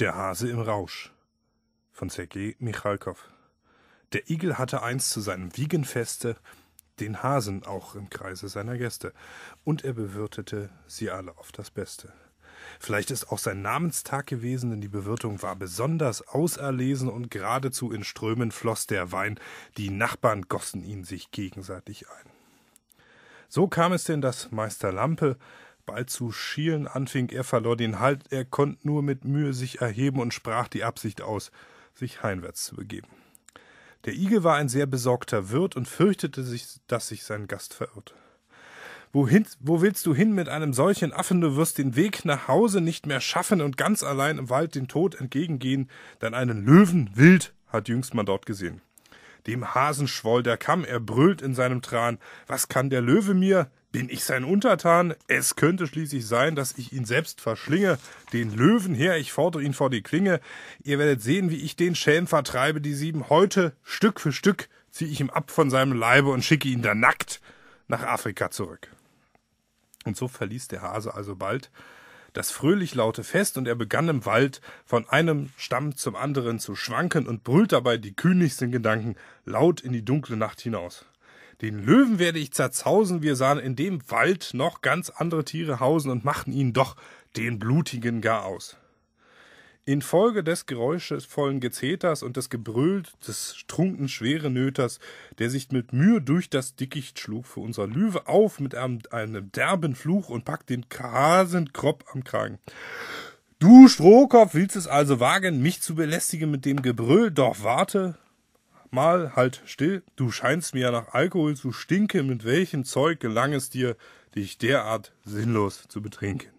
Der Hase im Rausch von Sergei Michalkow. Der Igel hatte einst zu seinem Wiegenfeste den Hasen auch im Kreise seiner Gäste, und er bewirtete sie alle auf das Beste. Vielleicht ist auch sein Namenstag gewesen, denn die Bewirtung war besonders auserlesen und geradezu in Strömen floss der Wein, die Nachbarn gossen ihn sich gegenseitig ein. So kam es denn, dass Meister Lampe bald zu schielen anfing, er verlor den Halt, er konnte nur mit Mühe sich erheben und sprach die Absicht aus, sich heimwärts zu begeben. Der Igel war ein sehr besorgter Wirt und fürchtete sich, dass sich sein Gast verirrt. Wohin, wo willst du hin mit einem solchen Affen? Du wirst den Weg nach Hause nicht mehr schaffen und ganz allein im Wald den Tod entgegengehen, denn einen Löwen wild hat jüngst man dort gesehen. Dem Hasen schwoll der Kamm, er brüllt in seinem Tran. Was kann der Löwe mir? Bin ich sein Untertan? Es könnte schließlich sein, dass ich ihn selbst verschlinge. Den Löwen her, ich fordere ihn vor die Klinge. Ihr werdet sehen, wie ich den Schelm vertreibe, die sieben. Heute, Stück für Stück, ziehe ich ihm ab von seinem Leibe und schicke ihn dann nackt nach Afrika zurück. Und so verließ der Hase also bald das fröhlich laute Fest und er begann im Wald von einem Stamm zum anderen zu schwanken und brüllt dabei die kühnlichsten Gedanken laut in die dunkle Nacht hinaus. Den Löwen werde ich zerzausen. Wir sahen in dem Wald noch ganz andere Tiere hausen und machten ihn doch den Blutigen gar aus. Infolge des geräuschvollen Gezeters und des Gebrülls des trunken Schwerenöters, der sich mit Mühe durch das Dickicht schlug, fuhr unser Löwe auf mit einem, einem derben Fluch und packte den Hasenkropp am Kragen. Du Strohkopf willst es also wagen, mich zu belästigen mit dem Gebrüll, doch warte, Mal halt still, du scheinst mir ja nach Alkohol zu stinken, mit welchem Zeug gelang es dir, dich derart sinnlos zu betrinken?